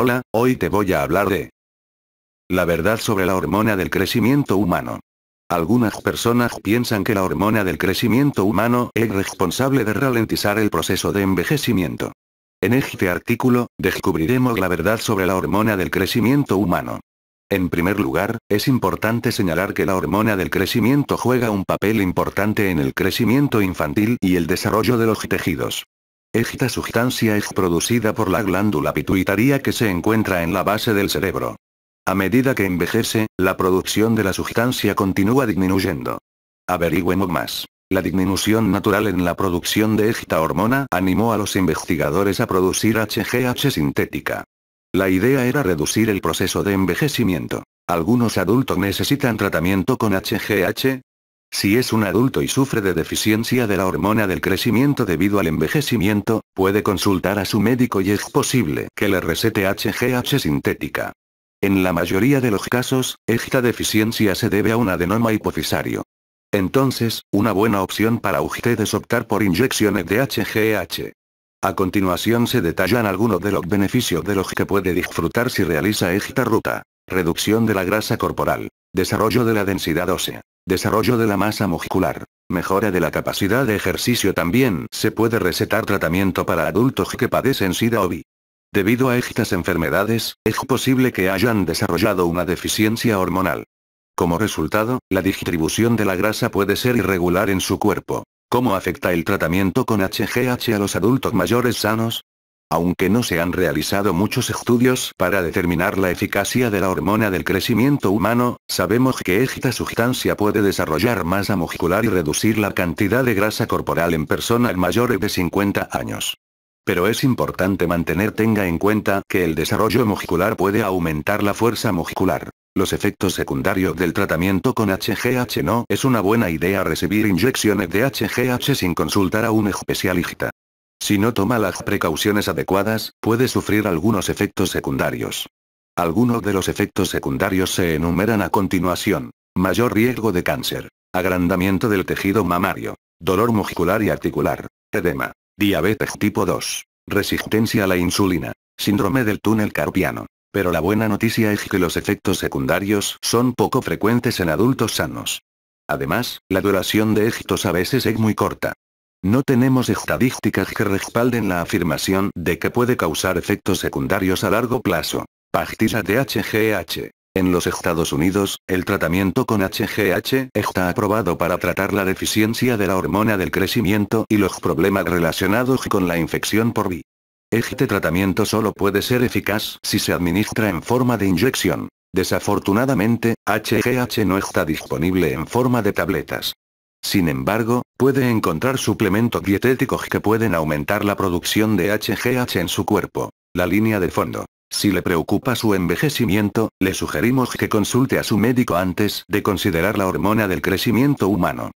Hola, hoy te voy a hablar de... La verdad sobre la hormona del crecimiento humano. Algunas personas piensan que la hormona del crecimiento humano es responsable de ralentizar el proceso de envejecimiento. En este artículo, descubriremos la verdad sobre la hormona del crecimiento humano. En primer lugar, es importante señalar que la hormona del crecimiento juega un papel importante en el crecimiento infantil y el desarrollo de los tejidos. Esta sustancia es producida por la glándula pituitaria que se encuentra en la base del cerebro. A medida que envejece, la producción de la sustancia continúa disminuyendo. Averigüemos más. La disminución natural en la producción de esta hormona animó a los investigadores a producir HGH sintética. La idea era reducir el proceso de envejecimiento. Algunos adultos necesitan tratamiento con HGH, si es un adulto y sufre de deficiencia de la hormona del crecimiento debido al envejecimiento, puede consultar a su médico y es posible que le recete HGH sintética. En la mayoría de los casos, esta deficiencia se debe a un adenoma hipofisario. Entonces, una buena opción para usted es optar por inyecciones de HGH. A continuación se detallan algunos de los beneficios de los que puede disfrutar si realiza esta ruta. Reducción de la grasa corporal. Desarrollo de la densidad ósea. Desarrollo de la masa muscular. Mejora de la capacidad de ejercicio también se puede recetar tratamiento para adultos que padecen SIDA o VI. Debido a estas enfermedades, es posible que hayan desarrollado una deficiencia hormonal. Como resultado, la distribución de la grasa puede ser irregular en su cuerpo. ¿Cómo afecta el tratamiento con HGH a los adultos mayores sanos? Aunque no se han realizado muchos estudios para determinar la eficacia de la hormona del crecimiento humano, sabemos que esta sustancia puede desarrollar masa muscular y reducir la cantidad de grasa corporal en personas mayores de 50 años. Pero es importante mantener tenga en cuenta que el desarrollo muscular puede aumentar la fuerza muscular. Los efectos secundarios del tratamiento con HGH no es una buena idea recibir inyecciones de HGH sin consultar a un especialista. Si no toma las precauciones adecuadas, puede sufrir algunos efectos secundarios. Algunos de los efectos secundarios se enumeran a continuación. Mayor riesgo de cáncer. Agrandamiento del tejido mamario. Dolor muscular y articular. Edema. Diabetes tipo 2. Resistencia a la insulina. Síndrome del túnel carpiano. Pero la buena noticia es que los efectos secundarios son poco frecuentes en adultos sanos. Además, la duración de estos a veces es muy corta. No tenemos estadísticas que respalden la afirmación de que puede causar efectos secundarios a largo plazo. Pactila de HGH. En los Estados Unidos, el tratamiento con HGH está aprobado para tratar la deficiencia de la hormona del crecimiento y los problemas relacionados con la infección por VIH. Este tratamiento solo puede ser eficaz si se administra en forma de inyección. Desafortunadamente, HGH no está disponible en forma de tabletas. Sin embargo, puede encontrar suplementos dietéticos que pueden aumentar la producción de HGH en su cuerpo. La línea de fondo. Si le preocupa su envejecimiento, le sugerimos que consulte a su médico antes de considerar la hormona del crecimiento humano.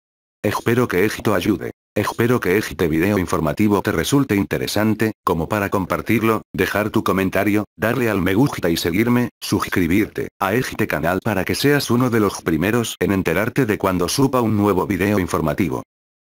Espero que esto ayude. Espero que este video informativo te resulte interesante, como para compartirlo, dejar tu comentario, darle al me gusta y seguirme, suscribirte a este canal para que seas uno de los primeros en enterarte de cuando suba un nuevo video informativo.